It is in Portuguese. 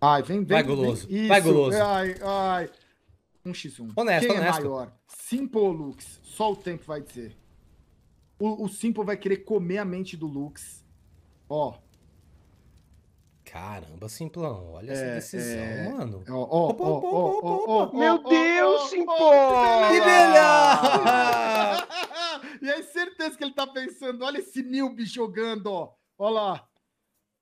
Ai, vem, vem. Vai goloso. Vem. Isso. Vai goloso. Ai, ai. 1x1. Honesto, Quem é honesto. é maior? Simple ou Lux? Só o tempo vai dizer. O, o Simple vai querer comer a mente do Lux. Ó. Caramba, Simplão, olha é, essa decisão, é... mano. Meu Deus, Simplão! Que melhor! e aí, certeza que ele tá pensando, olha esse Nilby jogando, ó. Olha lá.